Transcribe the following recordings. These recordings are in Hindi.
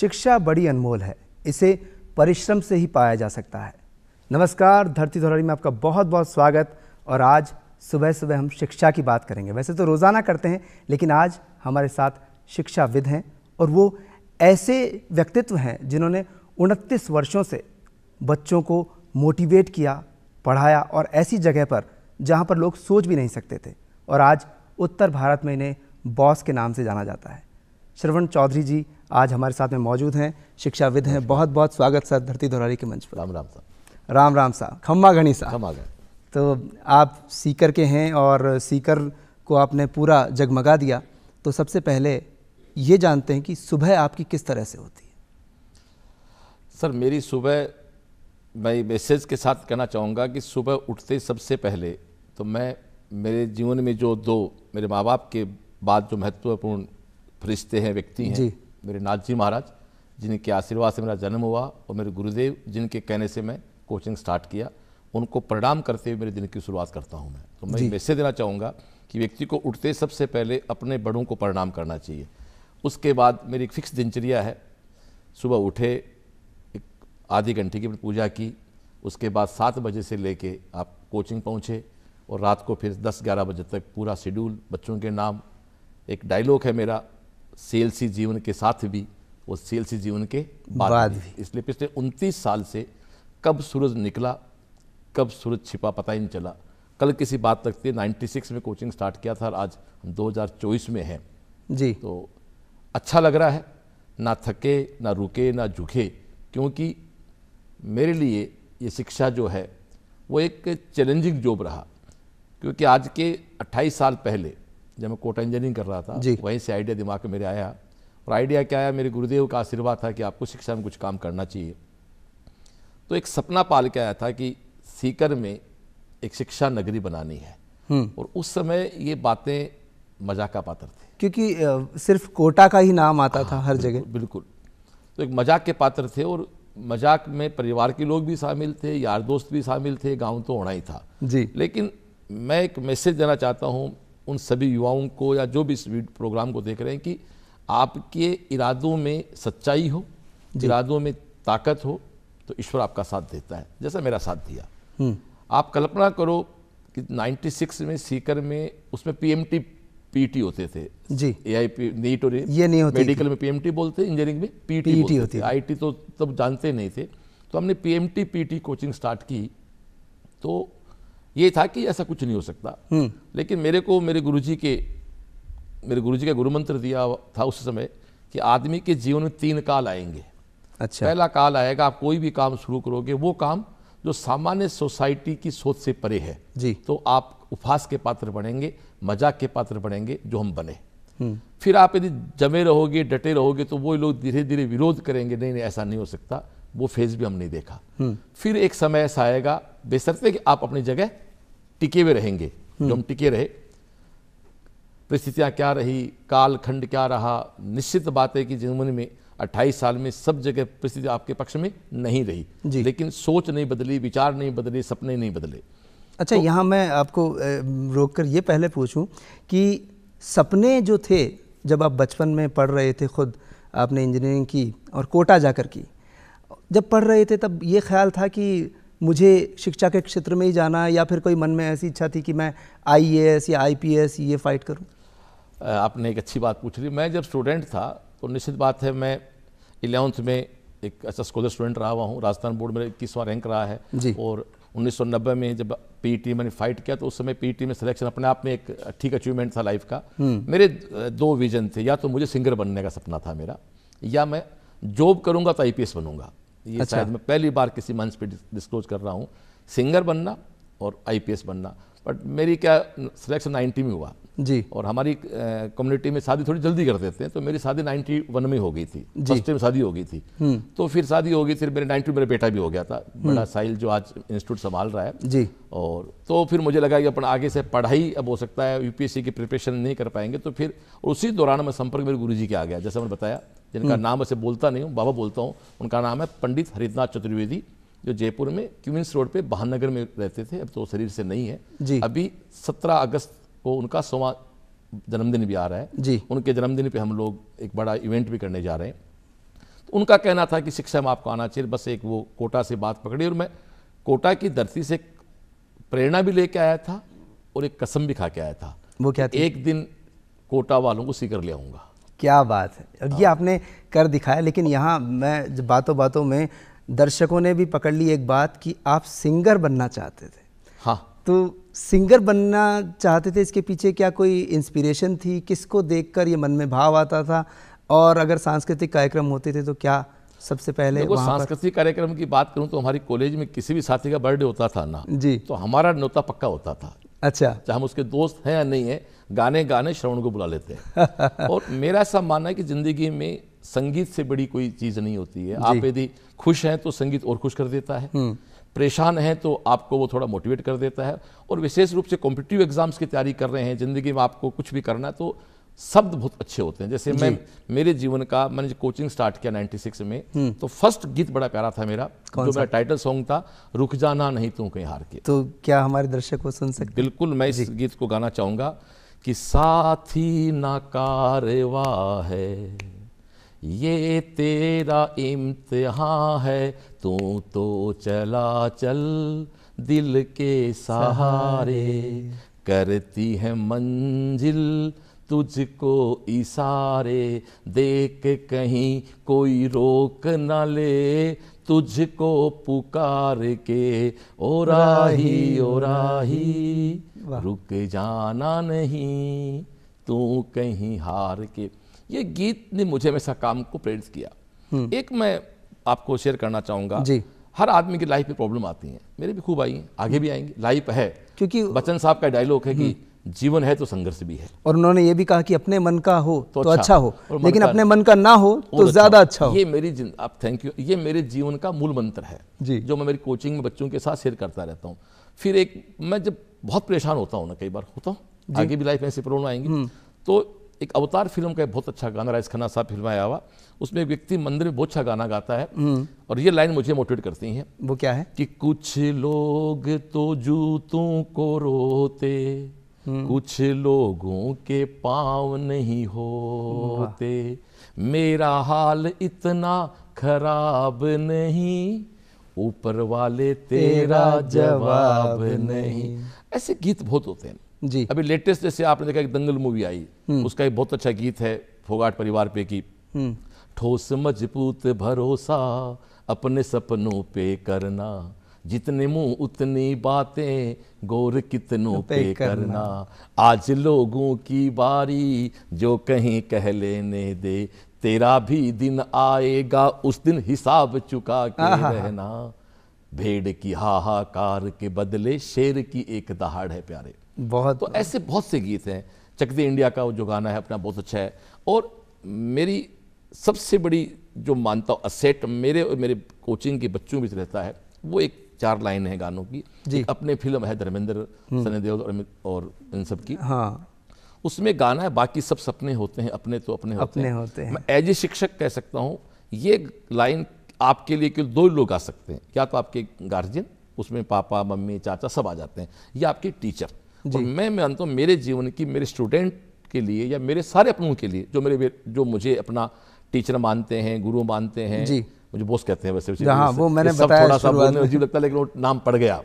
शिक्षा बड़ी अनमोल है इसे परिश्रम से ही पाया जा सकता है नमस्कार धरती धोरणी में आपका बहुत बहुत स्वागत और आज सुबह सुबह हम शिक्षा की बात करेंगे वैसे तो रोज़ाना करते हैं लेकिन आज हमारे साथ शिक्षाविद हैं और वो ऐसे व्यक्तित्व हैं जिन्होंने उनतीस वर्षों से बच्चों को मोटिवेट किया पढ़ाया और ऐसी जगह पर जहाँ पर लोग सोच भी नहीं सकते थे और आज उत्तर भारत में इन्हें बॉस के नाम से जाना जाता है श्रवण चौधरी जी आज हमारे साथ में मौजूद हैं शिक्षाविद हैं बहुत बहुत स्वागत सर धरती धुरारी के मंच पर राम राम साहब राम राम साहब खम्मा घनी साहब खम्मा तो आप सीकर के हैं और सीकर को आपने पूरा जगमगा दिया तो सबसे पहले ये जानते हैं कि सुबह आपकी किस तरह से होती है सर मेरी सुबह मैं मैसेज के साथ कहना चाहूँगा कि सुबह उठते सबसे पहले तो मैं मेरे जीवन में जो दो मेरे माँ बाप के बाद जो महत्वपूर्ण फरिश्ते हैं व्यक्ति हैं मेरे नाथ जी महाराज जिनके आशीर्वाद से मेरा जन्म हुआ और मेरे गुरुदेव जिनके कहने से मैं कोचिंग स्टार्ट किया उनको प्रणाम करते हुए मेरे दिन की शुरुआत करता हूँ मैं तो मैं मैसेज देना चाहूँगा कि व्यक्ति को उठते सबसे पहले अपने बड़ों को प्रणाम करना चाहिए उसके बाद मेरी एक फिक्स दिनचर्या है सुबह उठे एक आधे घंटे की पूजा की उसके बाद सात बजे से लेके आप कोचिंग पहुँचे और रात को फिर दस ग्यारह बजे तक पूरा शेड्यूल बच्चों के नाम एक डायलॉग है मेरा सेल्सी जीवन के साथ भी वो सेल्सी जीवन के बाद, बाद भी, भी। इसलिए पिछले उनतीस साल से कब सूरज निकला कब सूरज छिपा पता ही नहीं चला कल किसी बात तक थी 96 में कोचिंग स्टार्ट किया था और आज हम चौबीस में हैं जी तो अच्छा लग रहा है ना थके ना रुके ना झुके क्योंकि मेरे लिए ये शिक्षा जो है वो एक चैलेंजिंग जॉब रहा क्योंकि आज के 28 साल पहले जब मैं कोटा इंजीनियरिंग कर रहा था वहीं से आइडिया दिमाग में मेरे आया और आइडिया क्या आया मेरे गुरुदेव का आशीर्वाद था कि आपको शिक्षा में कुछ काम करना चाहिए तो एक सपना पाल के आया था कि सीकर में एक शिक्षा नगरी बनानी है हम्म। और उस समय ये बातें मजाक का पात्र थी क्योंकि सिर्फ कोटा का ही नाम आता था हाँ, हर जगह बिल्कुल तो एक मजाक के पात्र थे और मजाक में परिवार के लोग भी शामिल थे यार दोस्त भी शामिल थे गांव तो होना ही था जी लेकिन मैं एक मैसेज देना चाहता हूँ उन सभी युवाओं को या जो भी इस प्रोग्राम को देख रहे हैं कि आपके इरादों में सच्चाई हो इरादों में ताकत हो तो ईश्वर आपका साथ देता है जैसा मेरा साथ दिया हम्म। आप कल्पना करो कि 96 में सीकर में उसमें पीएमटी पीटी होते थे जी एआईपी नीट और ये नहीं होती मेडिकल में पीएमटी बोलते इंजीनियरिंग में पीटी पीटी होती है आईटी तो तब जानते नहीं थे तो हमने पीएमटी पीटी कोचिंग स्टार्ट की तो ये था कि ऐसा कुछ नहीं हो सकता हम्म। लेकिन मेरे को मेरे गुरुजी के मेरे गुरुजी का गुरु मंत्र दिया था उस समय कि आदमी के जीवन में तीन काल आएंगे अच्छा पहला काल आएगा आप कोई भी काम शुरू करोगे वो काम जो सामान्य सोसाइटी की सोच से परे है जी तो आप उपहास के पात्र बनेंगे मजाक के पात्र बनेंगे जो हम बने हम्म। फिर आप यदि जमे रहोगे डटे रहोगे तो वो लोग धीरे धीरे विरोध करेंगे नहीं नहीं ऐसा नहीं हो सकता वो फेज भी हमने देखा हम्म। फिर एक समय ऐसा आएगा बेसरते कि आप अपनी जगह टिके हुए रहेंगे हम्म। जो हम टिके रहे परिस्थितियां क्या रही कालखंड क्या रहा निश्चित बात है कि जीवन में 28 साल में सब जगह परिस्थिति आपके पक्ष में नहीं रही लेकिन सोच नहीं बदली विचार नहीं बदले सपने नहीं बदले अच्छा तो, यहाँ मैं आपको रोक कर ये पहले पूछूं कि सपने जो थे जब आप बचपन में पढ़ रहे थे खुद आपने इंजीनियरिंग की और कोटा जाकर की जब पढ़ रहे थे तब ये ख्याल था कि मुझे शिक्षा के क्षेत्र में ही जाना या फिर कोई मन में ऐसी इच्छा थी कि मैं आई या आई ये फाइट करूँ आपने एक अच्छी बात पूछ रही मैं जब स्टूडेंट था तो निश्चित बात है मैं इलेवंथ में एक अच्छा स्कॉलर स्टूडेंट रहा हुआ हूँ राजस्थान बोर्ड में इक्कीसवां रैंक रहा है और 1990 में जब पीटी e मैंने फाइट किया तो उस समय पीटी e में सिलेक्शन अपने आप में एक ठीक अचीवमेंट था लाइफ का हम्म। मेरे दो विजन थे या तो मुझे सिंगर बनने का सपना था मेरा या मैं जॉब करूंगा तो आईपीएस बनूंगा ये अच्छा। शायद मैं पहली बार किसी मंच पे डिस्क्लोज कर रहा हूँ सिंगर बनना और आईपीएस बनना बट मेरी क्या सिलेक्शन नाइन्टी में हुआ जी और हमारी कम्युनिटी में शादी थोड़ी जल्दी कर देते हैं तो मेरी शादी नाइन्टी वन में हो गई थी फर्स्ट टाइम शादी हो गई थी हम्म। तो फिर शादी हो गई फिर मेरे नाइन्टी मेरा बेटा भी हो गया था हम्म। बड़ा साहिल जो आज इंस्टीट्यूट संभाल रहा है जी और तो फिर मुझे लगा कि अपन आगे से पढ़ाई अब हो सकता है यूपीएससी की प्रिपरेशन नहीं कर पाएंगे तो फिर उसी दौरान मैं संपर्क मेरे गुरु जी के आ गया जैसे मैंने बताया जिनका हम्म। नाम ऐसे बोलता नहीं हूँ बाबा बोलता हूँ उनका नाम है पंडित हरिद्नाथ चतुर्वेदी जो जयपुर में क्यूमिंस रोड पे बहानगर में रहते थे अब तो शरीर से नहीं है जी अभी सत्रह अगस्त को उनका सोवा जन्मदिन भी आ रहा है जी उनके जन्मदिन पे हम लोग एक बड़ा इवेंट भी करने जा रहे हैं तो उनका कहना था कि शिक्षा में आपको आना चाहिए बस एक वो कोटा से बात पकड़ी और मैं कोटा की धरती से प्रेरणा भी लेके आया था और एक कसम भी खा के आया था वो क्या थी? एक दिन कोटा वालों को सीकर ले आऊँगा क्या बात है और ये हाँ। आपने कर दिखाया लेकिन यहाँ मैं बातों बातों में दर्शकों ने भी पकड़ ली एक बात कि आप सिंगर बनना चाहते थे हाँ तो सिंगर बनना चाहते थे इसके पीछे क्या कोई इंस्पिरेशन थी किसको देखकर ये मन में भाव आता था और अगर सांस्कृतिक कार्यक्रम होते थे तो क्या सबसे पहले देखो सांस्कृतिक कार्यक्रम की बात करूं तो हमारी कॉलेज में किसी भी साथी का बर्थडे होता था ना जी तो हमारा नोता पक्का होता था अच्छा चाहे हम उसके दोस्त हैं या नहीं है गाने गाने श्रवण को बुला लेते हैं और मेरा ऐसा मानना है कि ज़िंदगी में संगीत से बड़ी कोई चीज़ नहीं होती है आप यदि खुश हैं तो संगीत और खुश कर देता है हम्म। परेशान हैं तो आपको वो थोड़ा मोटिवेट कर देता है और विशेष रूप से कॉम्पिटिटिव एग्जाम्स की तैयारी कर रहे हैं ज़िंदगी में आपको कुछ भी करना है तो शब्द बहुत अच्छे होते हैं जैसे मैं मेरे जीवन का मैंने कोचिंग स्टार्ट किया 96 में हम्म। तो फर्स्ट गीत बड़ा प्यारा था मेरा जो मेरा टाइटल सॉन्ग था रुक जाना नहीं तू कहीं हार के तो क्या हमारे दर्शक को सुन सकते बिल्कुल मैं इस गीत को गाना चाहूंगा कि साथी ना है ये तेरा इम्तहा है तू तो चला चल दिल के सहारे करती है मंजिल तुझको इशारे देख कहीं कोई रोक न ले तुझको पुकार के ओ राही ओ राही रुक जाना नहीं तू कहीं हार के ये गीत ने मुझे हमेशा काम को प्रेरित किया हम्म। एक मैं आपको शेयर करना चाहूंगा जी हर आदमी की लाइफ में प्रॉब्लम आती है मेरे भी खूब आई है आगे भी आएंगे लाइफ है क्योंकि बच्चन साहब का डायलॉग है कि हम्म। जीवन है तो संघर्ष भी है और उन्होंने ये भी कहा कि अपने मन का हो तो, तो अच्छा, अच्छा हो लेकिन अपने मन का ना हो तो अच्छा ज्यादा अच्छा हो ये मेरी आप थैंक यू ये मेरे जीवन का मूल मंत्र है जी जो मैं मेरी कोचिंग में बच्चों के साथ शेयर करता रहता हूँ फिर एक मैं जब बहुत परेशान होता हूँ ना कई बार होता हूँ आगे भी लाइफ में ऐसी प्रॉब्लम आएंगी हम्म। तो एक अवतार फिल्म का बहुत अच्छा गाना राइस खन्ना साहब फिल्म आया हुआ उसमें एक व्यक्ति मंदिर में बहुत अच्छा गाना गाता है हम्म। और ये लाइन मुझे मोटिवेट करती है वो क्या है कि कुछ लोग तो जूतों को रोते हम्म। कुछ लोगों के पाव नहीं होते मेरा हाल इतना खराब नहीं ऊपर वाले तेरा जवाब नहीं ऐसे गीत बहुत होते हैं जी अभी लेटेस्ट जैसे आपने देखा एक दंगल मूवी आई हम्म। उसका एक बहुत अच्छा गीत है फोगाट परिवार पे की हम्म। ठोस मजबूत भरोसा अपने सपनों पे करना जितने मुंह उतनी बातें गौर कितनों पे, पे करना।, करना आज लोगों की बारी जो कहीं कह लेने दे तेरा भी दिन आएगा उस दिन हिसाब चुका के रहना भेड़ की हाहाकार के बदले शेर की एक दहाड़ है प्यारे बहुत तो ऐसे बहुत से गीत हैं चक दे इंडिया का जो गाना है अपना बहुत अच्छा है और मेरी सबसे बड़ी जो मानता हूँ असेट मेरे और मेरे कोचिंग के बच्चों में रहता है वो एक चार लाइन है गानों की जी अपने फिल्म है धर्मेंद्र हम्म। सनी देओल और, और इन सब की हाँ उसमें गाना है बाकी सब सपने होते हैं अपने तो अपने होते अपने हैं, होते हैं मैं एज ए शिक्षक कह सकता हूँ ये लाइन आपके लिए केवल दो लोग आ सकते हैं क्या तो आपके गार्जियन उसमें पापा मम्मी चाचा सब आ जाते हैं या आपके टीचर और मैं मैं हूँ मेरे जीवन की मेरे स्टूडेंट के लिए या मेरे सारे अपनों के लिए जो मेरे जो मुझे अपना टीचर मानते हैं गुरु मानते हैं जी मुझे बोस कहते हैं वैसे हाँ, वो मैंने बताया थोड़ा सा लगता है लेकिन वो नाम पड़ गया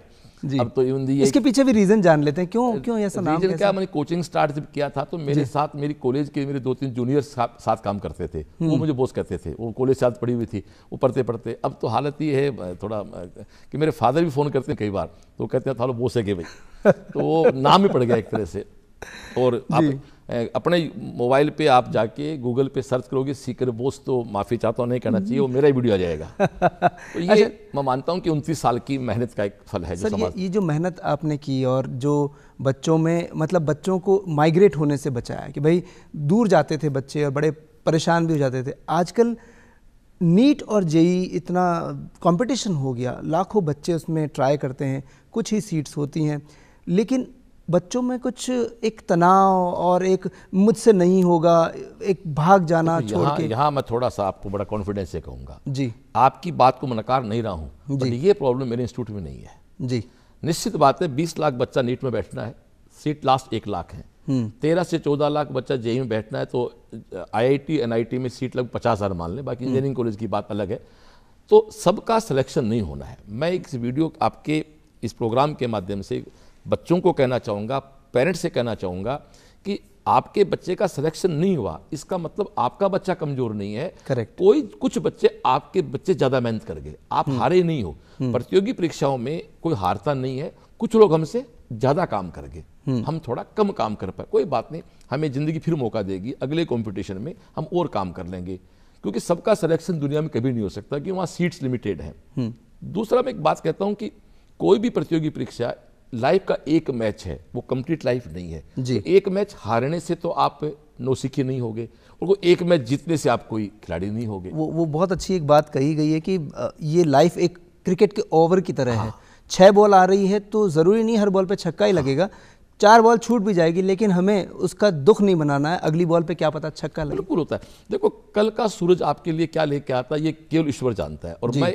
जी अब तो इवन दी इसके पीछे भी रीजन जान लेते हैं क्यों क्यों ऐसा नाम रीजन क्या मैंने कोचिंग स्टार्ट जब किया था तो मेरे साथ मेरी कॉलेज के मेरे दो तीन जूनियर साथ काम करते थे वो हम्म। मुझे बोस करते थे वो कॉलेज साथ पढ़ी हुई थी वो पढ़ते पढ़ते अब तो हालत ये है थोड़ा कि मेरे फादर भी फ़ोन करते हैं कई बार तो कहते हैं था बोस है भाई तो वो नाम ही पड़ गया एक तरह से और आप अपने मोबाइल पे आप जाके गूगल पे सर्च करोगे सीकर बोस तो माफ़ी चाहता हूँ नहीं करना चाहिए वो मेरा ही वीडियो आ जाएगा तो ये अच्छा, मैं मानता हूँ कि उनतीस साल की मेहनत का एक फल है सर ये, ये जो मेहनत आपने की और जो बच्चों में मतलब बच्चों को माइग्रेट होने से बचाया कि भाई दूर जाते थे बच्चे और बड़े परेशान भी हो जाते थे आजकल नीट और जेई इतना कॉम्पिटिशन हो गया लाखों बच्चे उसमें ट्राई करते हैं कुछ ही सीट्स होती हैं लेकिन बच्चों में कुछ एक तनाव और एक मुझसे नहीं होगा एक भाग जाना तो छोड़ के यहाँ मैं थोड़ा सा आपको बड़ा कॉन्फिडेंस से कहूँगा जी आपकी बात को मैं नकार नहीं रहा हूँ ये प्रॉब्लम मेरे इंस्टीट्यूट में नहीं है जी निश्चित बात है बीस लाख बच्चा नीट में बैठना है सीट लास्ट एक लाख है हम्म। तेरह से चौदह लाख बच्चा जेई में बैठना है तो आईआईटी एनआईटी में सीट लगभग पचास हज़ार मान लें बाकी इंजीनियरिंग हम्म। कॉलेज की बात अलग है तो सबका सिलेक्शन नहीं होना है मैं एक वीडियो आपके इस प्रोग्राम के माध्यम से बच्चों को कहना चाहूँगा पेरेंट्स से कहना चाहूँगा कि आपके बच्चे का सिलेक्शन नहीं हुआ इसका मतलब आपका बच्चा कमजोर नहीं है करेक्ट कोई कुछ बच्चे आपके बच्चे ज्यादा मेहनत कर गए आप हम्म। हारे नहीं हो हम्म। प्रतियोगी परीक्षाओं में कोई हारता नहीं है कुछ लोग हमसे ज्यादा काम कर गए हम्म। हम थोड़ा कम काम कर पाए कोई बात नहीं हमें जिंदगी फिर मौका देगी अगले कॉम्पिटिशन में हम और काम कर लेंगे क्योंकि सबका सिलेक्शन दुनिया में कभी नहीं हो सकता कि वहाँ सीट्स लिमिटेड है दूसरा मैं एक बात कहता हूँ कि कोई भी प्रतियोगी परीक्षा लाइफ का एक मैच है वो कंप्लीट लाइफ नहीं है जी तो एक मैच हारने से तो आप नौसिखी नहीं होगे और वो एक मैच जीतने से आप कोई खिलाड़ी नहीं होगे वो वो बहुत अच्छी एक बात कही गई है कि ये लाइफ एक क्रिकेट के ओवर की तरह हाँ। है छः बॉल आ रही है तो ज़रूरी नहीं हर बॉल पर छक्का ही हाँ। लगेगा चार बॉल छूट भी जाएगी लेकिन हमें उसका दुख नहीं मनाना है अगली बॉल पे क्या पता छक्का बिल्कुल होता है देखो कल का सूरज आपके लिए क्या लेके आता है ये केवल ईश्वर जानता है और मैं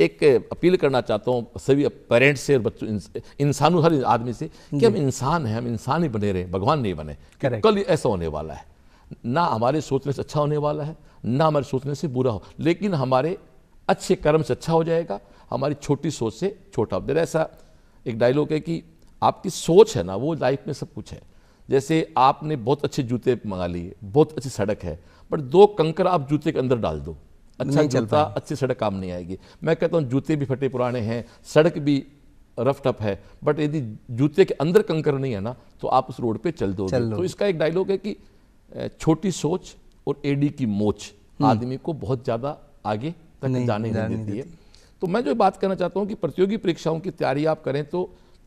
एक अपील करना चाहता हूँ सभी पेरेंट्स से और बच्चों इंसानों हर आदमी से कि हम इंसान हैं हम इंसान ही बने रहे भगवान नहीं बने कल ऐसा होने वाला है ना हमारे सोचने से अच्छा होने वाला है ना हमारे सोचने से बुरा हो लेकिन हमारे अच्छे कर्म से अच्छा हो जाएगा हमारी छोटी सोच से छोटा हो ऐसा एक डायलॉग है कि आपकी सोच है ना वो लाइफ में सब कुछ है जैसे आपने बहुत अच्छे जूते मंगा लिए बहुत अच्छी सड़क है बट दो कंकर आप जूते के अंदर डाल दो नहीं चलता अच्छा अच्छी सड़क काम नहीं आएगी मैं कहता हूँ जूते भी फटे पुराने हैं सड़क भी रफ टफ है बट यदि जूते के अंदर कंकर नहीं है ना तो आप उस रोड पर चल दो तो इसका एक डायलॉग है कि छोटी सोच और एडी की मोच हम्म। आदमी को बहुत ज़्यादा आगे तक नहीं, जाने नहीं देती है तो मैं जो बात करना चाहता हूँ कि प्रतियोगी परीक्षाओं की तैयारी आप करें तो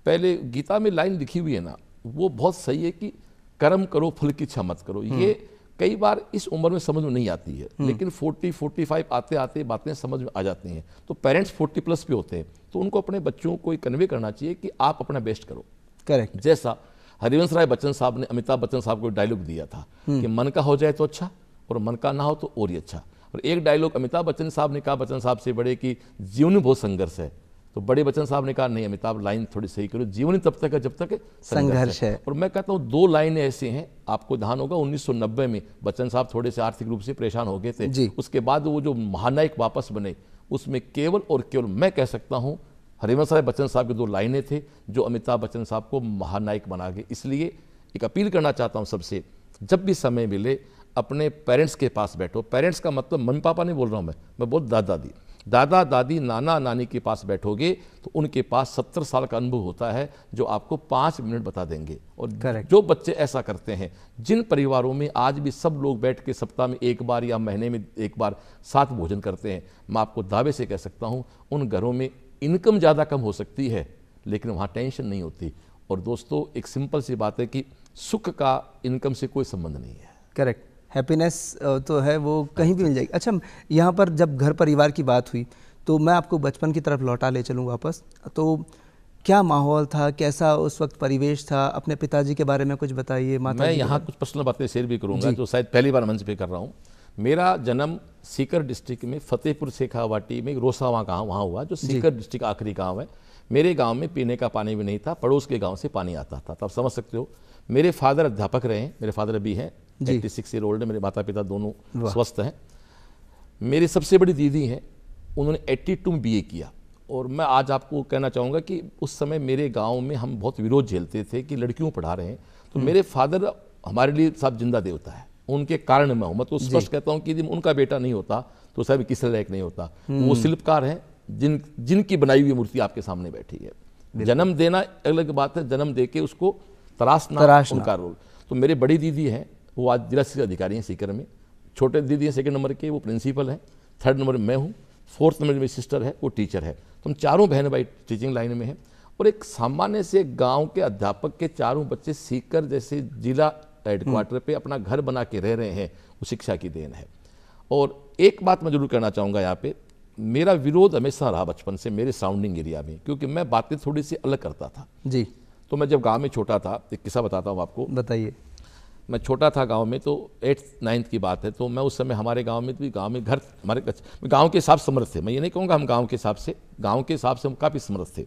पहले गीता में लाइन लिखी हुई है ना वो बहुत सही है कि कर्म करो फल की क्षमत करो हम्म। ये कई बार इस उम्र में समझ में नहीं आती है हम्म। लेकिन 40 45 आते आते बातें समझ में आ जाती हैं तो पेरेंट्स 40 प्लस पे होते हैं तो उनको अपने बच्चों को कन्वे करना चाहिए कि आप अपना बेस्ट करो करेक्ट जैसा हरिवंश राय बच्चन साहब ने अमिताभ बच्चन साहब को डायलॉग दिया था हम्म। कि मन का हो जाए तो अच्छा और मन का ना हो तो और ही अच्छा और एक डायलॉग अमिताभ बच्चन साहब ने कहा बच्चन साहब से बड़े कि जीवन में बहुत संघर्ष है तो बड़े बच्चन साहब ने कहा नहीं अमिताभ लाइन थोड़ी सही करो जीवन ही तब तक है जब तक संघर्ष है और मैं कहता हूँ दो लाइन ऐसे हैं आपको ध्यान होगा 1990 में बच्चन साहब थोड़े से आर्थिक रूप से परेशान हो गए थे उसके बाद वो जो महानायक वापस बने उसमें केवल और केवल मैं कह सकता हूँ हरिवंश राय बच्चन साहब के दो लाइनें थे जो अमिताभ बच्चन साहब को महानायक बना गए इसलिए एक अपील करना चाहता हूँ सबसे जब भी समय मिले अपने पेरेंट्स के पास बैठो पेरेंट्स का मतलब मम्मी पापा नहीं बोल रहा हूँ मैं मैं बोल दादा दादी दादा दादी नाना नानी के पास बैठोगे तो उनके पास सत्तर साल का अनुभव होता है जो आपको पाँच मिनट बता देंगे और Correct. जो बच्चे ऐसा करते हैं जिन परिवारों में आज भी सब लोग बैठ के सप्ताह में एक बार या महीने में एक बार साथ भोजन करते हैं मैं आपको दावे से कह सकता हूँ उन घरों में इनकम ज़्यादा कम हो सकती है लेकिन वहाँ टेंशन नहीं होती और दोस्तों एक सिंपल सी बात है कि सुख का इनकम से कोई संबंध नहीं है करेक्ट हैप्पीनेस तो है वो हाँ कहीं भी मिल जाएगी अच्छा यहाँ पर जब घर परिवार की बात हुई तो मैं आपको बचपन की तरफ लौटा ले चलूँ वापस तो क्या माहौल था कैसा उस वक्त परिवेश था अपने पिताजी के बारे में कुछ बताइए माता मैं यहाँ कुछ पर्सनल बातें शेयर भी करूँगा जो शायद पहली बार मंच पे कर रहा हूँ मेरा जन्म सीकर डिस्ट्रिक्ट में फतेहपुर शेखावाटी में रोसावा गाँव वहाँ हुआ जो सीकर डिस्ट्रिक्ट आखिरी गाँव है मेरे गाँव में पीने का पानी भी नहीं था पड़ोस के गाँव से पानी आता था तो आप समझ सकते हो मेरे फादर अध्यापक रहे मेरे फादर अभी हैं एट्टी सिक्स ईयर ओल्ड है मेरे माता पिता दोनों स्वस्थ हैं मेरी सबसे बड़ी दीदी हैं उन्होंने एट्टी टू में बी किया और मैं आज आपको कहना चाहूँगा कि उस समय मेरे गाँव में हम बहुत विरोध झेलते थे कि लड़कियों पढ़ा रहे हैं तो हम्म। मेरे फादर हमारे लिए साहब जिंदा देवता है उनके कारण मैं हूँ मैं तो स्पष्ट कहता हूँ कि यदि उनका बेटा नहीं होता तो साहब किस लायक नहीं होता हम्म। वो शिल्पकार हैं जिन जिनकी बनाई हुई मूर्ति आपके सामने बैठी है जन्म देना अलग बात है जन्म दे के उसको तराशना, तराशना। उनका रोल तो मेरे बड़ी दीदी हैं वो आज जिला शिक्षा अधिकारी हैं सीकर में छोटे दीदी हैं सेकेंड नंबर के वो प्रिंसिपल हैं थर्ड नंबर मैं हूँ फोर्थ नंबर मेरी सिस्टर है वो टीचर है तो हम चारों बहन भाई टीचिंग लाइन में हैं और एक सामान्य से गांव के अध्यापक के चारों बच्चे सीकर जैसे जिला हेडक्वार्टर हम्म। पे अपना घर बना के रह रहे हैं वो शिक्षा की देन है और एक बात मैं जरूर करना चाहूँगा यहाँ पे मेरा विरोध हमेशा रहा बचपन से मेरे साउंडिंग एरिया में क्योंकि मैं बातें थोड़ी सी अलग करता था जी तो मैं जब गाँव में छोटा था एक किस्सा बताता हूँ आपको बताइए मैं छोटा था गांव में तो एट्थ नाइन्थ की बात है तो मैं उस समय हमारे गांव में भी गांव में घर हमारे गांव के हिसाब समर्थ थे मैं ये नहीं कहूँगा हम गांव के हिसाब से गांव के हिसाब से हम काफ़ी समर्थ थे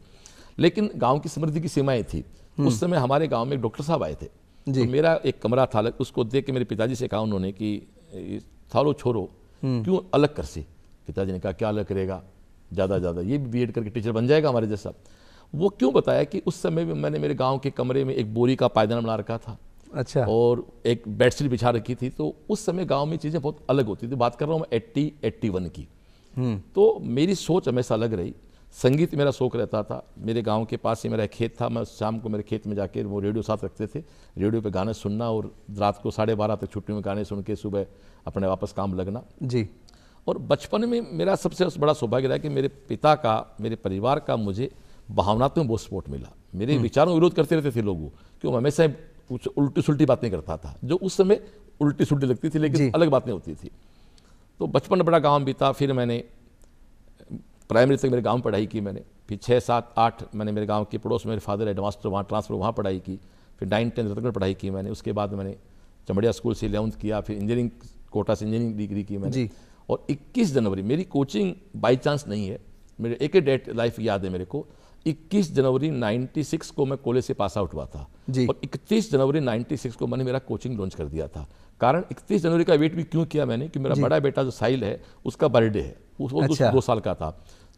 लेकिन गांव की समृद्धि की सीमाएं थी हम्म। उस समय हमारे गांव में डॉक्टर साहब आए थे तो मेरा एक कमरा था अलग उसको देख के मेरे पिताजी से कहा उन्होंने कि थारो छोरो हम्म। क्यों अलग कर से पिताजी ने कहा क्या अलग करेगा ज़्यादा ज़्यादा ये भी बी करके टीचर बन जाएगा हमारे जैसा वो क्यों बताया कि उस समय भी मैंने मेरे गाँव के कमरे में एक बोरी का पायदान बना रखा था अच्छा और एक बेडशीट बिछा रखी थी तो उस समय गांव में चीज़ें बहुत अलग होती थी बात कर रहा हूँ मैं एट्टी एट्टी वन की हम्म। तो मेरी सोच हमेशा अलग रही संगीत मेरा शौक रहता था मेरे गांव के पास ही मेरा खेत था मैं शाम को मेरे खेत में जाके वो रेडियो साथ रखते थे रेडियो पे गाने सुनना और रात को साढ़े बारह तक छुट्टी में गाने सुन के सुबह अपने वापस काम लगना जी और बचपन में मेरा सबसे बड़ा सौभाग्य रहा कि मेरे पिता का मेरे परिवार का मुझे भावनात्मक बहुत सपोर्ट मिला मेरे हम्म। विचारों विरोध करते रहते थे लोगों क्यों हमेशा कुछ उल्टी सुल्टी बातें करता था जो उस समय उल्टी सुल्टी लगती थी लेकिन अलग बातें होती थी तो बचपन बड़ा गाँव बीता फिर मैंने प्राइमरी तक मेरे गाँव पढ़ाई की मैंने फिर छः सात आठ मैंने मेरे गाँव के पड़ोस मेरे फादर मास्टर वहाँ ट्रांसफर वहाँ पढ़ाई की फिर नाइन टेंथ तक में पढ़ाई की मैंने उसके बाद मैंने चमड़िया स्कूल से इलेवंथ किया फिर इंजीनियरिंग कोटा से इंजीनियरिंग डिग्री की मैंने और 21 जनवरी मेरी कोचिंग बाई चांस नहीं है मेरे एक ही डेट लाइफ याद है मेरे को 21 जनवरी 96 को मैं कोले से पास आउट हुआ था जी। और 31 जनवरी 96 को मैंने मेरा कोचिंग लॉन्च कर दिया था कारण 31 जनवरी का वेट भी क्यों किया मैंने कि मेरा बड़ा बेटा जो साहिल है उसका बर्थडे है उस वो अच्छा। दो साल का था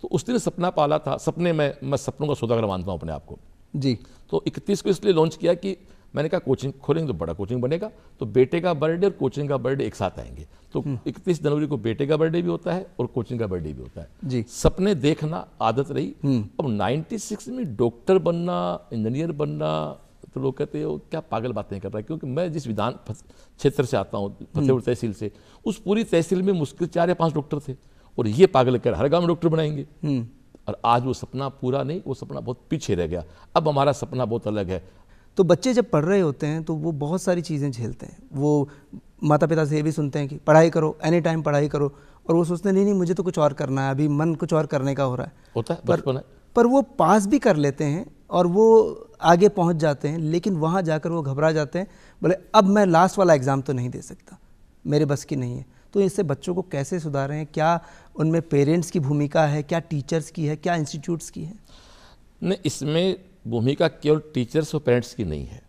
तो उस दिन सपना पाला था सपने में मैं सपनों का सौदागर मानता हूँ अपने आप को जी तो इकतीस को इसलिए लॉन्च किया कि मैंने कहा कोचिंग खोलेंगे तो बड़ा कोचिंग बनेगा तो बेटे का बर्थडे और कोचिंग का बर्थडे एक साथ आएंगे तो हम्म। इकतीस जनवरी को बेटे का बर्थडे भी होता है और कोचिंग का बर्थडे भी होता है जी सपने देखना आदत रही हम्म। अब 96 में डॉक्टर बनना इंजीनियर बनना तो लोग कहते हो क्या पागल बातें कर रहा है क्योंकि मैं जिस विधान क्षेत्र से आता हूँ हम्म। फतेहपुर तहसील से उस पूरी तहसील में मुश्किल चार या पांच डॉक्टर थे और ये पागल कर हर गाँव में डॉक्टर बनाएंगे और आज वो सपना पूरा नहीं वो सपना बहुत पीछे रह गया अब हमारा सपना बहुत अलग है तो बच्चे जब पढ़ रहे होते हैं तो वो बहुत सारी चीज़ें झेलते हैं वो माता पिता से ये भी सुनते हैं कि पढ़ाई करो एनी टाइम पढ़ाई करो और वो सोचते हैं नहीं नहीं मुझे तो कुछ और करना है अभी मन कुछ और करने का हो रहा है होता है पर, पर वो पास भी कर लेते हैं और वो आगे पहुंच जाते हैं लेकिन वहाँ जाकर वो घबरा जाते हैं बोले अब मैं लास्ट वाला एग्ज़ाम तो नहीं दे सकता मेरे बस की नहीं है तो इससे बच्चों को कैसे सुधारें क्या उनमें पेरेंट्स की भूमिका है क्या टीचर्स की है क्या इंस्टीट्यूट्स की है नहीं इसमें भूमिका केवल टीचर्स और पेरेंट्स की नहीं है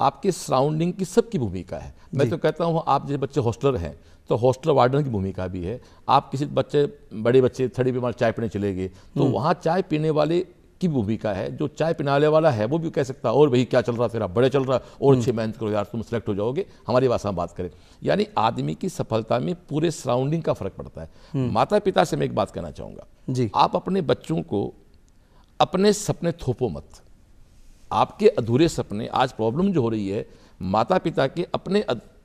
आपके सराउंडिंग की सबकी भूमिका है मैं तो कहता हूँ आप जैसे बच्चे हॉस्टलर हैं तो हॉस्टल वार्डन की भूमिका भी है आप किसी बच्चे बड़े बच्चे थड़ी बीमार चाय पीने चले गए तो हम्म। वहाँ चाय पीने वाले की भूमिका है जो चाय पिनाले वाला है वो भी कह सकता है और भाई क्या चल रहा फिर आप बड़े चल रहा और अच्छी हम्म। मेहनत करो यार तुम सेलेक्ट हो जाओगे हमारी भाषा में बात करें यानी आदमी की सफलता में पूरे सराउंडिंग का फर्क पड़ता है हम्म। माता पिता से मैं एक बात कहना चाहूँगा आप अपने बच्चों को अपने सपने थोपो मत आपके अधूरे सपने आज प्रॉब्लम जो हो रही है माता पिता के अपने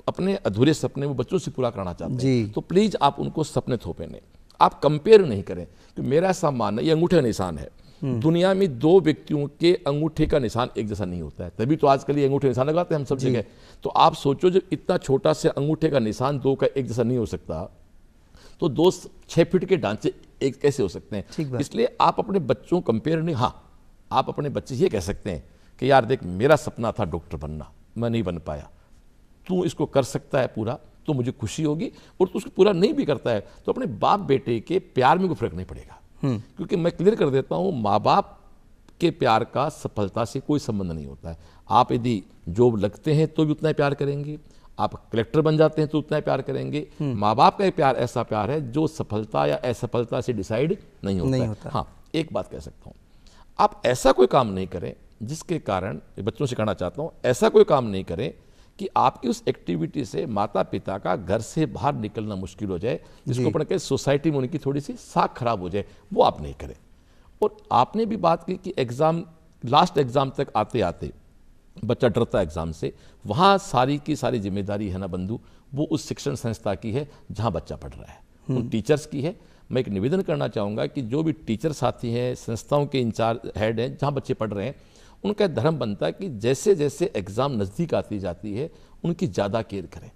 अपने अधूरे सपने वो बच्चों से पूरा कराना चाहते हैं तो प्लीज़ आप उनको सपने नहीं आप कंपेयर नहीं करें कि मेरा ऐसा मानना ये अंगूठे निशान है हम्म। दुनिया में दो व्यक्तियों के अंगूठे का निशान एक जैसा नहीं होता है तभी तो आजकल ये अंगूठे निशान लगाते हैं हम सब जगह तो आप सोचो जब इतना छोटा से अंगूठे का निशान दो का एक जैसा नहीं हो सकता तो दो छः फीट के ढांचे एक कैसे हो सकते हैं इसलिए आप अपने बच्चों कंपेयर नहीं हाँ आप अपने बच्चे ये कह सकते हैं कि यार देख मेरा सपना था डॉक्टर बनना मैं नहीं बन पाया तू इसको कर सकता है पूरा तो मुझे खुशी होगी और तू उसको पूरा नहीं भी करता है तो अपने बाप बेटे के प्यार में कोई फर्क नहीं पड़ेगा हम्म। क्योंकि मैं क्लियर कर देता हूँ माँ बाप के प्यार का सफलता से कोई संबंध नहीं होता है आप यदि जॉब लगते हैं तो भी उतना ही प्यार करेंगे आप कलेक्टर बन जाते हैं तो उतना ही प्यार करेंगे हम्म। माँ बाप का प्यार ऐसा प्यार है जो सफलता या असफलता से डिसाइड नहीं होता, नहीं होता। हाँ एक बात कह सकता हूँ आप ऐसा कोई काम नहीं करें जिसके कारण बच्चों से कहना चाहता हूँ ऐसा कोई काम नहीं करें कि आपकी उस एक्टिविटी से माता पिता का घर से बाहर निकलना मुश्किल हो जाए जिसको अपन कहें सोसाइटी में उनकी थोड़ी सी साख खराब हो जाए वो आप नहीं करें और आपने भी बात की कि एग्ज़ाम लास्ट एग्ज़ाम तक आते आते बच्चा डरता एग्ज़ाम से वहाँ सारी की सारी जिम्मेदारी है ना बंधु वो उस शिक्षण संस्था की है जहाँ बच्चा पढ़ रहा है उन टीचर्स हम्म। की है मैं एक निवेदन करना चाहूँगा कि जो भी टीचर साथी हैं संस्थाओं के इंचार्ज हेड हैं जहाँ बच्चे पढ़ रहे हैं उनका धर्म बनता है कि जैसे जैसे एग्ज़ाम नज़दीक आती जाती है उनकी ज़्यादा केयर करें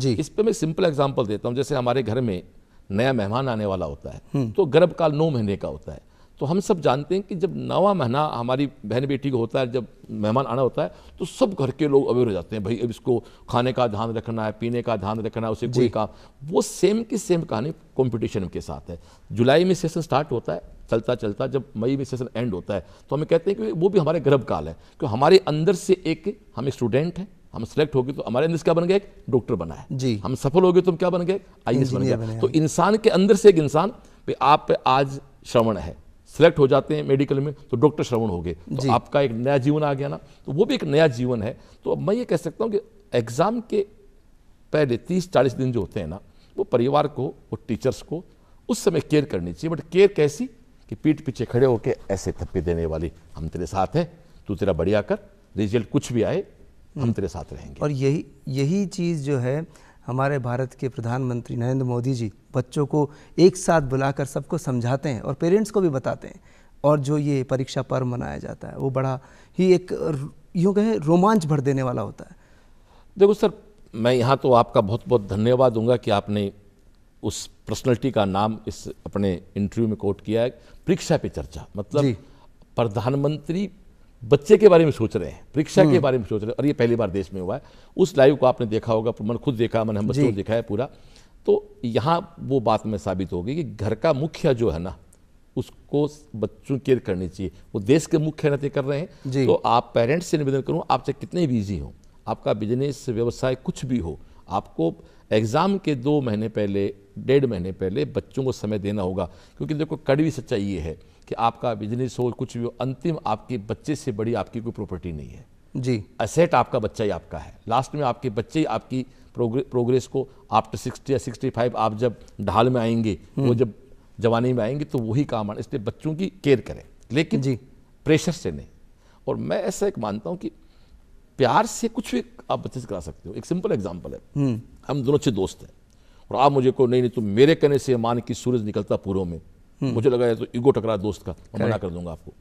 जी इस पर मैं सिंपल एग्जाम्पल देता हूँ जैसे हमारे घर में नया मेहमान आने वाला होता है तो गर्भकाल नौ महीने का होता है तो हम सब जानते हैं कि जब नवा महीना हमारी बहन बेटी को होता है जब मेहमान आना होता है तो सब घर के लोग अवेयर हो जाते हैं भाई अब इसको खाने का ध्यान रखना है पीने का ध्यान रखना है उसे कोई काम वो सेम की सेम कहानी कंपटीशन के साथ है जुलाई में सेशन स्टार्ट होता है चलता चलता जब मई में सेशन एंड होता है तो हमें कहते हैं कि वो भी हमारे गर्भ काल है क्यों हमारे अंदर से एक हम स्टूडेंट हैं हम सेलेक्ट हो गए तो हमारे अंदर क्या बन गए डॉक्टर बना है जी हम सफल हो गए तो हम क्या बन गए आई बन गए तो इंसान के अंदर से एक इंसान आप आज श्रवण है सेलेक्ट हो जाते हैं मेडिकल में तो डॉक्टर श्रवण हो गए तो आपका एक नया जीवन आ गया ना तो वो भी एक नया जीवन है तो अब मैं ये कह सकता हूँ कि एग्ज़ाम के पहले तीस चालीस दिन जो होते हैं ना वो परिवार को वो टीचर्स को उस समय केयर करनी चाहिए बट केयर कैसी कि पीठ पीछे खड़े होकर ऐसे थप्पे देने वाली हम तेरे साथ हैं तू तेरा बढ़िया कर रिजल्ट कुछ भी आए हम हम्म। तेरे साथ रहेंगे और यही यही चीज़ जो है हमारे भारत के प्रधानमंत्री नरेंद्र मोदी जी बच्चों को एक साथ बुलाकर सबको समझाते हैं और पेरेंट्स को भी बताते हैं और जो ये परीक्षा पर्व मनाया जाता है वो बड़ा ही एक यूँ कहें रोमांच भर देने वाला होता है देखो सर मैं यहाँ तो आपका बहुत बहुत धन्यवाद दूंगा कि आपने उस पर्सनैलिटी का नाम इस अपने इंटरव्यू में कोट किया है परीक्षा पे चर्चा मतलब प्रधानमंत्री बच्चे के बारे में सोच रहे हैं परीक्षा के हम्म। बारे में सोच रहे हैं और ये पहली बार देश में हुआ है उस लाइव को आपने देखा होगा मैंने खुद देखा मन हम बच्चों को देखा है पूरा तो यहाँ वो बात में साबित होगी कि घर का मुखिया जो है ना उसको बच्चों केयर करनी चाहिए वो देश के मुख्य नाते कर रहे हैं तो आप पेरेंट्स से निवेदन करूँ आप चाहे कितने बिजी हों आपका बिजनेस व्यवसाय कुछ भी हो आपको एग्ज़ाम के दो महीने पहले डेढ़ महीने पहले बच्चों को समय देना होगा क्योंकि देखो कड़वी सच्चाई ये है कि आपका बिजनेस हो कुछ भी हो अंतिम आपके बच्चे से बड़ी आपकी कोई प्रॉपर्टी नहीं है जी असेट आपका बच्चा ही आपका है लास्ट में आपके बच्चे ही आपकी प्रोग्रे, प्रोग्रेस को आफ्टर सिक्सटी या सिक्सटी फाइव आप जब ढाल में आएंगे हम्म। वो जब जवानी में आएंगे तो वही काम आना इसलिए बच्चों की केयर करें लेकिन जी प्रेशर से नहीं और मैं ऐसा एक मानता हूँ कि प्यार से कुछ भी आप बच्चे से करा सकते हो एक सिंपल एग्जाम्पल है हम्म। हम दोनों अच्छे दोस्त हैं और आप मुझे को नहीं नहीं तुम मेरे कहने से मान कि सूरज निकलता पूर्व में हम्म। मुझे लगा या तो ईगो टकरा दोस्त का मैं मना कर दूंगा आपको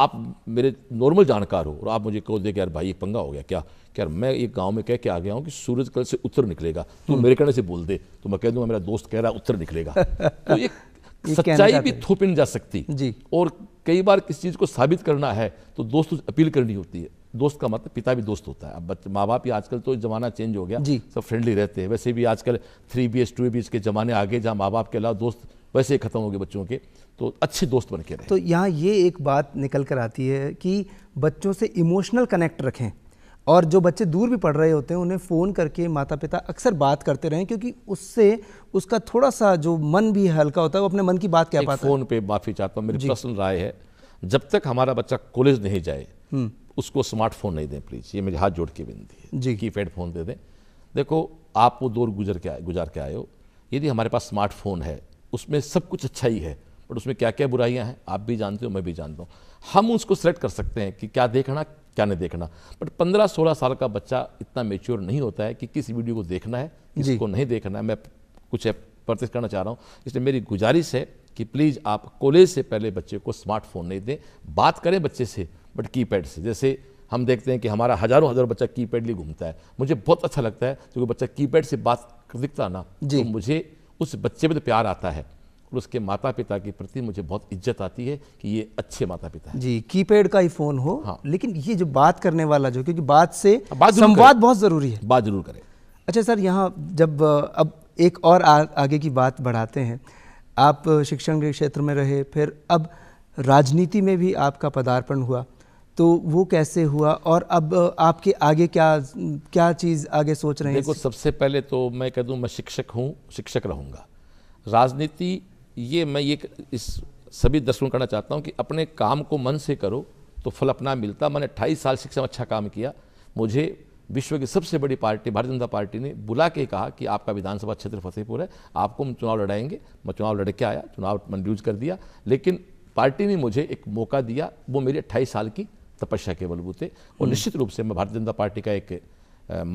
आप मेरे नॉर्मल जानकार हो और आप मुझे कहो दे कि यार भाई ये पंगा हो गया क्या यार मैं एक गांव में कह के आ गया हूँ कि सूरज कल से उत्तर निकलेगा तू हम्म। मेरे कहने से बोल दे तो मैं कह दूंगा मेरा दोस्त कह रहा है उत्तर निकलेगा तो ये सच्चाई भी थोपी नहीं जा सकती जी और कई बार किस चीज़ को साबित करना है तो दोस्त अपील करनी होती है दोस्त का मतलब पिता भी दोस्त होता है अब बच्चे माँ बाप ही आजकल तो जमाना चेंज हो गया जी सब फ्रेंडली रहते हैं वैसे भी आजकल three B H two B H के जमाने आगे जहाँ माँ बाप के अलावा दोस्त वैसे ही ख़त्म हो गए बच्चों के तो अच्छे दोस्त बन के रहें तो यहाँ ये एक बात निकल कर आती है कि बच्चों से इमोशनल कनेक्ट रखें और जो बच्चे दूर भी पढ़ रहे होते हैं उन्हें फ़ोन करके माता पिता अक्सर बात करते रहें क्योंकि उससे उसका थोड़ा सा जो मन भी हल्का होता है वो अपने मन की बात कह पाता फ़ोन पे माफ़ी चाहता हूँ मेरी पर्सनल राय है जब तक हमारा बच्चा कॉलेज नहीं जाए हम्म। उसको स्मार्टफोन नहीं दें प्लीज़ ये मेरे हाथ जोड़ के विनती है जी की पैड फ़ोन दे दें देखो आप वो दूर गुजर के गुजार के आए हो यदि हमारे पास स्मार्टफोन है उसमें सब कुछ अच्छा ही है बट उसमें क्या क्या बुराइयां हैं आप भी जानते हो मैं भी जानता हूँ हम उसको सेलेक्ट कर सकते हैं कि क्या देखना क्या नहीं देखना बट पंद्रह सोलह साल का बच्चा इतना मेच्योर नहीं होता है कि किस वीडियो को देखना है किसको नहीं देखना है मैं कुछ परचेज करना चाह रहा हूँ इसलिए मेरी गुजारिश है कि प्लीज़ आप कॉलेज से पहले बच्चे को स्मार्टफोन नहीं दें बात करें बच्चे से बट कीपैड से जैसे हम देखते हैं कि हमारा हजारों हजारों बच्चा कीपैड लिए घूमता है मुझे बहुत अच्छा लगता है क्योंकि बच्चा कीपैड से बात दिखता ना तो मुझे उस बच्चे में तो प्यार आता है और उसके माता पिता के प्रति मुझे बहुत इज्जत आती है कि ये अच्छे माता पिता है जी कीपैड का ही फोन हो हाँ। लेकिन ये जो बात करने वाला जो क्योंकि बात से बात संवाद बहुत ज़रूरी है बात जरूर करें अच्छा सर यहाँ जब अब एक और आ, आगे की बात बढ़ाते हैं आप शिक्षण के क्षेत्र में रहे फिर अब राजनीति में भी आपका पदार्पण हुआ तो वो कैसे हुआ और अब आपके आगे क्या क्या चीज़ आगे सोच रहे हैं देखो सबसे पहले तो मैं कह दूँ मैं शिक्षक हूँ शिक्षक रहूँगा राजनीति ये मैं ये इस सभी दर्शकों करना चाहता हूँ कि अपने काम को मन से करो तो फल अपना मिलता मैंने अट्ठाईस साल शिक्षा में अच्छा काम किया मुझे विश्व की सबसे बड़ी पार्टी भारतीय जनता पार्टी ने बुला के कहा कि आपका विधानसभा क्षेत्र फतेहपुर है आपको हम चुनाव लड़ाएंगे मैं चुनाव लड़ के आया चुनाव मंजूज कर दिया लेकिन पार्टी ने मुझे एक मौका दिया वो मेरी अट्ठाईस साल की तपस्या के बलबूते और हम्म। निश्चित रूप से मैं भारतीय जनता पार्टी का एक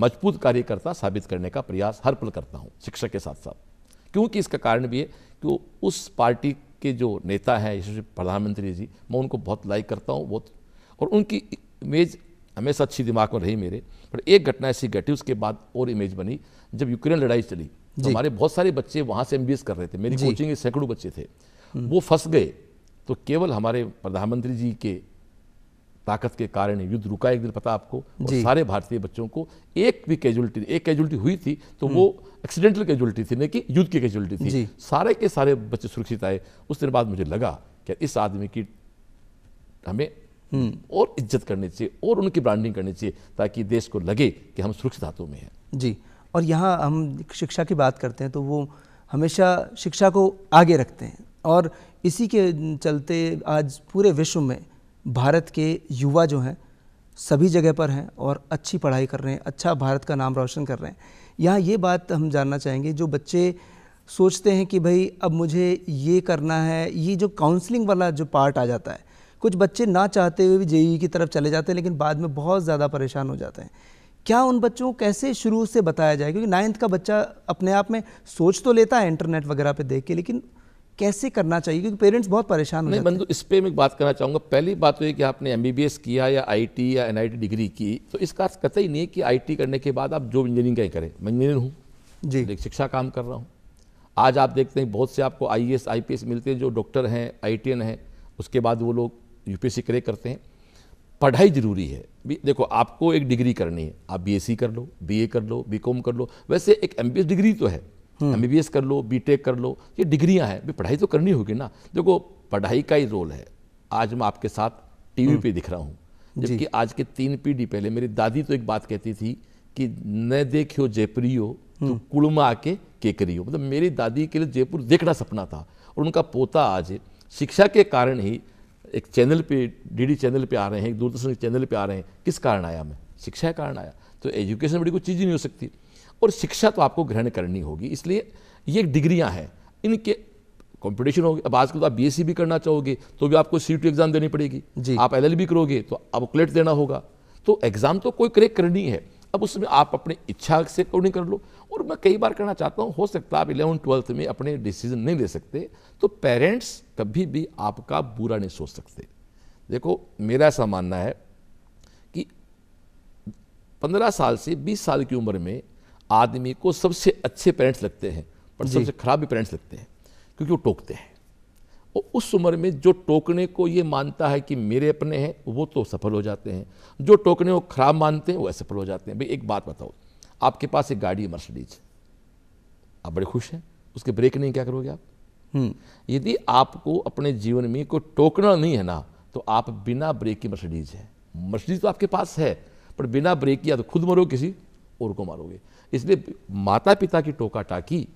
मजबूत कार्यकर्ता साबित करने का प्रयास हर पल करता हूँ शिक्षा के साथ साथ क्योंकि इसका कारण भी है कि उस पार्टी के जो नेता हैं यशस्वी प्रधानमंत्री जी मैं उनको बहुत लाइक करता हूँ बहुत और उनकी इमेज हमेशा अच्छी दिमाग में रही मेरे पर एक घटना ऐसी घटी उसके बाद और इमेज बनी जब यूक्रेन लड़ाई चली तो हमारे बहुत सारे बच्चे वहाँ से एम कर रहे थे मेरी कोचिंग के सैकड़ों बच्चे थे हम्म। वो फंस गए तो केवल हमारे प्रधानमंत्री जी के ताकत के कारण युद्ध रुका एक दिन पता आपको सारे भारतीय बच्चों को एक भी कैजुअलिटी एक कैजुअलिटी हुई थी तो वो एक्सीडेंटल हम्म। कैजुअलिटी थी नहीं कि युद्ध की कैजुअलिटी थी सारे के सारे बच्चे सुरक्षित आए उस दिन बाद मुझे लगा कि इस आदमी की हमें हम्म। और इज्जत करनी चाहिए और उनकी ब्रांडिंग करनी चाहिए ताकि देश को लगे कि हम सुरक्षित हाथों में हैं जी और यहाँ हम शिक्षा की बात करते हैं तो वो हमेशा शिक्षा को आगे रखते हैं और इसी के चलते आज पूरे विश्व में भारत के युवा जो हैं सभी जगह पर हैं और अच्छी पढ़ाई कर रहे हैं अच्छा भारत का नाम रोशन कर रहे हैं यहाँ ये बात हम जानना चाहेंगे जो बच्चे सोचते हैं कि भाई अब मुझे ये करना है ये जो काउंसलिंग वाला जो पार्ट आ जाता है कुछ बच्चे ना चाहते हुए भी जेई की तरफ चले जाते हैं लेकिन बाद में बहुत ज़्यादा परेशान हो जाते हैं क्या उन बच्चों को कैसे शुरू से बताया जाए क्योंकि नाइन्थ का बच्चा अपने आप में सोच तो लेता है इंटरनेट वगैरह पे देख के लेकिन कैसे करना चाहिए क्योंकि पेरेंट्स बहुत परेशान नहीं बंधु इस पर मैं बात करना चाहूँगा पहली बात तो ये कि आपने एम किया या आई या एन डिग्री की तो इसका अर्थ कतई नहीं है कि आई करने के बाद आप जो इंजीनियरिंग कहीं करें मैं इंजीनियर हूँ जी शिक्षा काम कर रहा हूँ आज आप देखते हैं बहुत से आपको आई एस मिलते हैं जो डॉक्टर हैं आई हैं उसके बाद वो लोग यू पी करते हैं पढ़ाई ज़रूरी है देखो आपको एक डिग्री करनी है आप बीएससी कर लो बीए कर लो बीकॉम कर लो वैसे एक एमबीएस डिग्री तो है एम हम्म। कर लो बी कर लो ये डिग्रियाँ हैं पढ़ाई तो करनी होगी ना देखो पढ़ाई का ही रोल है आज मैं आपके साथ टीवी हम्म। पे दिख रहा हूँ जबकि आज के तीन पीढ़ी पहले मेरी दादी तो एक बात कहती थी कि न देखियो जयपुरियो तो हम्म। कुड़मा आके हो मतलब मेरी दादी के लिए जयपुर देखना सपना था और उनका पोता आज शिक्षा के कारण ही एक चैनल पे डीडी चैनल पे आ रहे हैं एक दूरदर्शन के चैनल पे आ रहे हैं किस कारण आया मैं शिक्षा के कारण आया तो एजुकेशन बड़ी कोई चीज़ ही नहीं हो सकती और शिक्षा तो आपको ग्रहण करनी होगी इसलिए ये डिग्रियां हैं इनके कंपटीशन होगी अब आजकल तो आप बीएससी e भी करना चाहोगे तो भी आपको सी एग्ज़ाम देनी पड़ेगी जी आप एलएलबी करोगे तो आपको क्लेट देना होगा तो एग्ज़ाम तो कोई क्रेक करनी है अब उसमें आप अपने इच्छा से अकॉर्डिंग कर लो और मैं कई बार करना चाहता हूँ हो सकता है आप इलेवन ट्वेल्थ में अपने डिसीजन नहीं ले सकते तो पेरेंट्स कभी भी आपका बुरा नहीं सोच सकते देखो मेरा ऐसा मानना है कि पंद्रह साल से बीस साल की उम्र में आदमी को सबसे अच्छे पेरेंट्स लगते हैं पर सबसे खराब भी पेरेंट्स लगते हैं क्योंकि वो टोकते हैं और उस उम्र में जो टोकने को ये मानता है कि मेरे अपने हैं वो तो सफल हो जाते हैं जो टोकने को खराब मानते हैं वो असफल हो जाते हैं भाई एक बात बताओ आपके पास एक गाड़ी है मर्सडीज आप बड़े खुश हैं उसके ब्रेक नहीं क्या करोगे आप हम्म। यदि आपको अपने जीवन में कोई टोकना नहीं है ना तो आप बिना ब्रेक की मर्सडीज है मर्सडीज तो आपके पास है पर बिना ब्रेक की या तो खुद मरोगे किसी और को मारोगे इसलिए माता पिता की टोका टाकी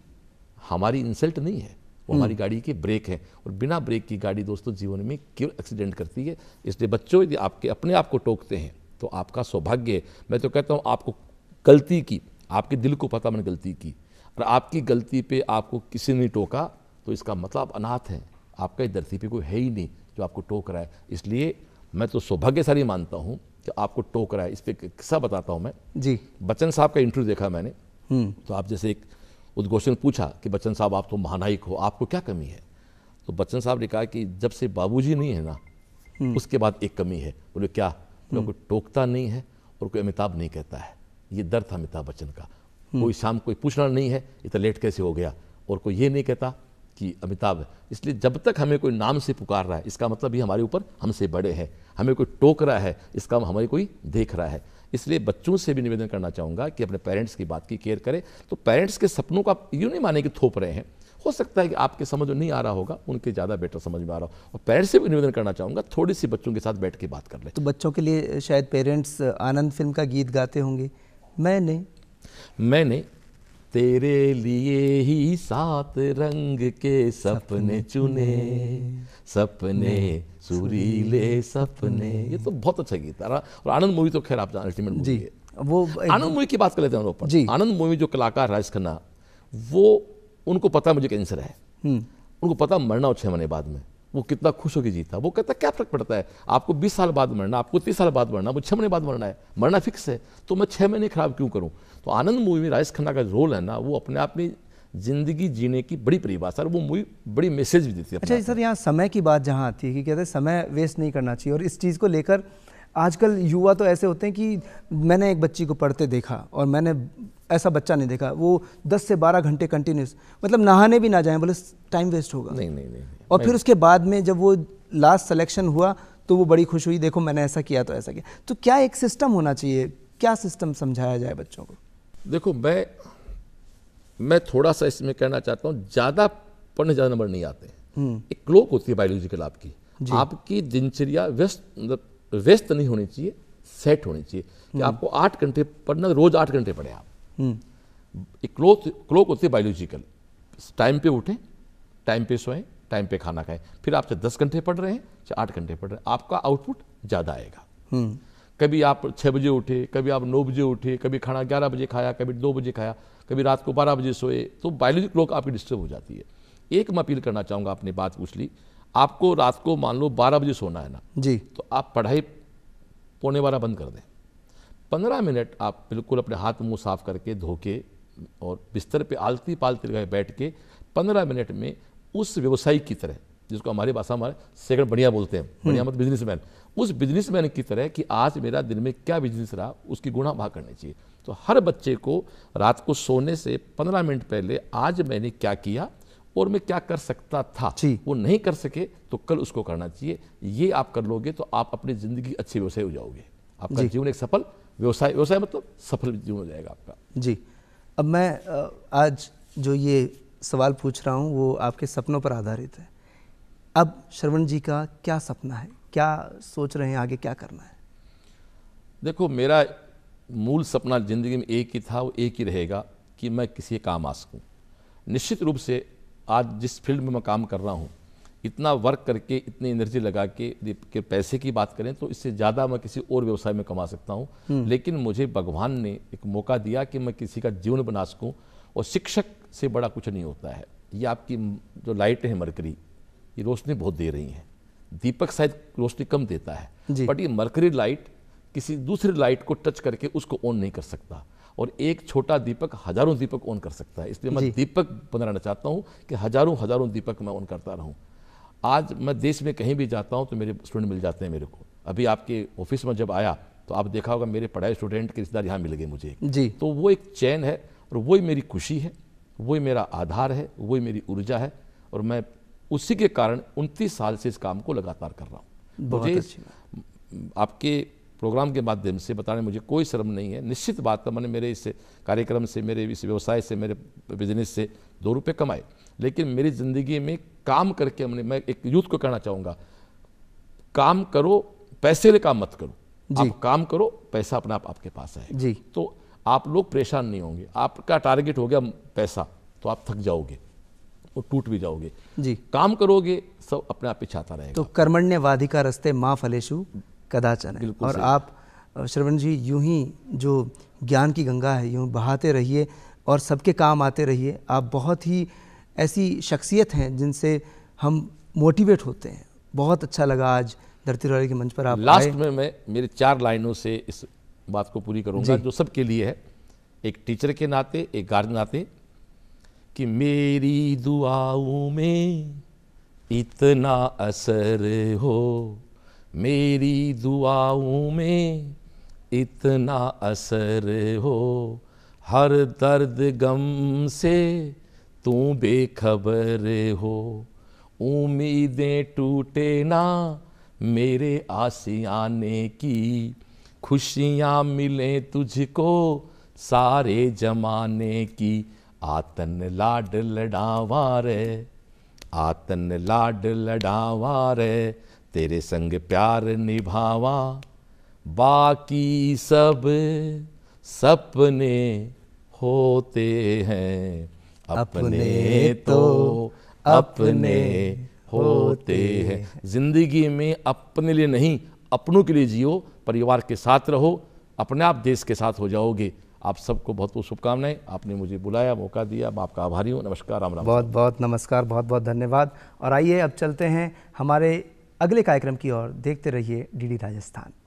हमारी इंसल्ट नहीं है वो हमारी हम्म। गाड़ी के ब्रेक है और बिना ब्रेक की गाड़ी दोस्तों जीवन में क्यों एक्सीडेंट करती है इसलिए बच्चों यदि आपके अपने आप को टोकते हैं तो आपका सौभाग्य है मैं तो कहता हूँ आपको गलती की आपके दिल को पता मैंने गलती की और आपकी गलती पे आपको किसी ने टोका तो इसका मतलब अनाथ है आपका इस धरती पर कोई है ही नहीं जो आपको टोक रहा है इसलिए मैं तो सौभाग्यशाली मानता हूँ कि आपको टोक रहा है इस पर किस्सा बताता हूँ मैं जी बच्चन साहब का इंटरव्यू देखा मैंने हम्म। तो आप जैसे एक उद्घोषण पूछा कि बच्चन साहब आप तो महानायक हो आपको क्या कमी है तो बच्चन साहब ने कहा कि जब से बाबूजी नहीं है ना हम्म। उसके बाद एक कमी है बोले क्या तो हम्म। कोई टोकता नहीं है और कोई अमिताभ नहीं कहता है ये दर्द था अमिताभ बच्चन का कोई शाम कोई पूछना नहीं है इतना लेट कैसे हो गया और कोई ये नहीं कहता कि अमिताभ इसलिए जब तक हमें कोई नाम से पुकार रहा है इसका मतलब ये हमारे ऊपर हमसे बड़े हैं हमें कोई टोक रहा है इसका हमें कोई देख रहा है इसलिए बच्चों से भी निवेदन करना चाहूँगा कि अपने पेरेंट्स की बात की केयर करें तो पेरेंट्स के सपनों को आप यूँ नहीं माने कि थोप रहे हैं हो सकता है कि आपके समझ में नहीं आ रहा होगा उनके ज़्यादा बेटर समझ में आ रहा हो और पेरेंट्स से भी निवेदन करना चाहूँगा थोड़ी सी बच्चों के साथ बैठ के बात कर लें तो बच्चों के लिए शायद पेरेंट्स आनंद फिल्म का गीत गाते होंगे मैं नहीं मैं नहीं तेरे लिए ही सात रंग के सपने चुने सपने सुरीले सपने ये तो बहुत अच्छा गीत है और आनंद मूवी तो खैर आप अल्टीमेट जी वो आनंद मूवी की बात कर लेते हैं ऊपर जी आनंद मूवी जो कलाकार राज खन्ना वो उनको पता मुझे कैंसर है हम्म। उनको पता मरना और मैंने महीने बाद में वो कितना खुश होकर जीता वो कहता क्या फर्क पड़ता है आपको 20 साल बाद मरना आपको 30 साल बाद मरना मुझे छः महीने बाद मरना है मरना फिक्स है तो मैं छः महीने खराब क्यों करूँ तो आनंद मूवी में राजेश खन्ना का रोल है ना वो अपने आप में जिंदगी जीने की बड़ी परिभाषा और वो मूवी बड़ी मैसेज भी देती है अच्छा सर यहाँ समय की बात जहाँ आती है कि कहते हैं समय वेस्ट नहीं करना चाहिए और इस चीज़ को लेकर आजकल युवा तो ऐसे होते हैं कि मैंने एक बच्ची को पढ़ते देखा और मैंने ऐसा बच्चा नहीं देखा वो दस से बारह घंटे कंटिन्यूस मतलब नहाने भी ना जाए बोले टाइम वेस्ट होगा नहीं नहीं नहीं और फिर उसके बाद में जब वो लास्ट सिलेक्शन हुआ तो वो बड़ी खुश हुई देखो मैंने ऐसा किया तो ऐसा किया तो क्या एक सिस्टम होना चाहिए क्या सिस्टम समझाया जाए बच्चों को देखो मैं मैं थोड़ा सा इसमें कहना चाहता हूँ ज़्यादा पढ़ने ज़्यादा नंबर नहीं आते हम्म। एक क्लोक होती है बायोलॉजिकल आपकी आपकी दिनचर्या व्यस्त मतलब व्यस्त नहीं होनी चाहिए सेट होनी चाहिए कि हम्म। आपको आठ घंटे पढ़ना रोज आठ घंटे पढ़े आप हम्म। क्लोक क्लोक होती है बायोलॉजिकल टाइम पे उठें टाइम पे सोएं टाइम पे खाना खाएं फिर आप चाहे दस घंटे पढ़ रहे हैं चाहे आठ घंटे पढ़ रहे हैं आपका आउटपुट ज़्यादा आएगा हम्म। कभी आप छः बजे उठे कभी आप नौ बजे उठे कभी खाना ग्यारह बजे खाया कभी दो बजे खाया कभी रात को बारह बजे सोए तो बायोलॉजी क्लोक आपकी डिस्टर्ब हो जाती है एक मैं अपील करना चाहूँगा आपने बात पूछ ली आपको रात को मान लो बारह बजे सोना है ना जी तो आप पढ़ाई पौने बारह बंद कर दें पंद्रह मिनट आप बिल्कुल अपने हाथ मुंह साफ करके धो के और बिस्तर पे आलती पालती लगाए बैठ के पंद्रह मिनट में उस व्यवसायी की तरह जिसको हमारी भाषा हमारे सेकंड बढ़िया बोलते हैं हम्म। बढ़िया मतलब बिजनेस उस बिजनेस की तरह कि आज मेरा दिन में क्या बिजनेस रहा उसकी गुणा भाग करनी चाहिए तो हर बच्चे को रात को सोने से पंद्रह मिनट पहले आज मैंने क्या किया और मैं क्या कर सकता था वो नहीं कर सके तो कल उसको करना चाहिए ये आप कर लोगे तो आप अपनी ज़िंदगी अच्छे व्यवसाय हो जाओगे आपका जीवन एक सफल व्यवसाय व्यवसाय मतलब सफल जीवन हो जाएगा आपका जी अब मैं आज जो ये सवाल पूछ रहा हूँ वो आपके सपनों पर आधारित है अब श्रवण जी का क्या सपना है क्या सोच रहे हैं आगे क्या करना है देखो मेरा मूल सपना ज़िंदगी में एक ही था वो एक ही रहेगा कि मैं किसी काम आ सकूँ निश्चित रूप से आज जिस फील्ड में मैं काम कर रहा हूँ इतना वर्क करके इतनी एनर्जी लगा के, के पैसे की बात करें तो इससे ज़्यादा मैं किसी और व्यवसाय में कमा सकता हूँ हम्म। लेकिन मुझे भगवान ने एक मौका दिया कि मैं किसी का जीवन बना सकूँ और शिक्षक से बड़ा कुछ नहीं होता है ये आपकी जो लाइट है मरकरी ये रोशनी बहुत दे रही है दीपक शायद रोशनी कम देता है बट ये मरकरी लाइट किसी दूसरी लाइट को टच करके उसको ऑन नहीं कर सकता और एक छोटा दीपक हजारों दीपक ऑन कर सकता है इसलिए मैं दीपक बनाना चाहता हूँ कि हजारों हजारों दीपक मैं ऑन करता रहूँ आज मैं देश में कहीं भी जाता हूँ तो मेरे स्टूडेंट मिल जाते हैं मेरे को अभी आपके ऑफिस में जब आया तो आप देखा होगा मेरे पढ़ाए स्टूडेंट के रिश्तेदार यहाँ मिल गए मुझे जी तो वो एक चैन है और वही मेरी खुशी है वही मेरा आधार है वही मेरी ऊर्जा है और मैं उसी के कारण उनतीस साल से इस काम को लगातार कर रहा हूँ मुझे आपके प्रोग्राम के माध्यम से बताने मुझे कोई शर्म नहीं है निश्चित बात मैंने मेरे इस कार्यक्रम से मेरे इस व्यवसाय से मेरे बिजनेस से दो रुपये कमाए लेकिन मेरी ज़िंदगी में काम करके हमने मैं एक यूथ को कहना चाहूंगा काम करो पैसे ले काम मत करो आप काम करो पैसा अपना आप आपके पास है जी तो आप लोग परेशान नहीं होंगे आपका टारगेट हो गया पैसा तो आप थक जाओगे और टूट भी जाओगे जी काम करोगे सब अपने आप पिछाता रहेगा तो कर्मण्य वादी का रस्ते माँ फलेशु कदाचन और आप श्रवण जी यूं ही जो ज्ञान की गंगा है यूं बहाते रहिए और सबके काम आते रहिए आप बहुत ही ऐसी शख्सियत हैं जिनसे हम मोटिवेट होते हैं बहुत अच्छा लगा आज धरती रॉय के मंच पर आप लास्ट में मैं मेरे चार लाइनों से इस बात को पूरी करूंगा जो सबके लिए है एक टीचर के नाते एक गार्जन नाते कि मेरी दुआओं में इतना असर हो मेरी दुआओं में इतना असर हो हर दर्द गम से तू बेखबर हो उम्मीदें टूटे ना मेरे आसियाने की खुशियाँ मिले तुझको सारे जमाने की आतन लाड लड़ावा रे आतन लाड लड़ावा रे तेरे संग प्यार निभावा बाकी सब सपने होते हैं अपने तो, तो अपने होते हैं जिंदगी में अपने लिए नहीं अपनों के लिए जियो परिवार के साथ रहो अपने आप देश के साथ हो जाओगे आप सबको बहुत बहुत शुभकामनाएं आपने मुझे बुलाया मौका दिया मैं आपका आभारी हूँ नमस्कार राम राम बहुत बहुत नमस्कार बहुत बहुत धन्यवाद और आइए अब चलते हैं हमारे अगले कार्यक्रम की ओर देखते रहिए डीडी राजस्थान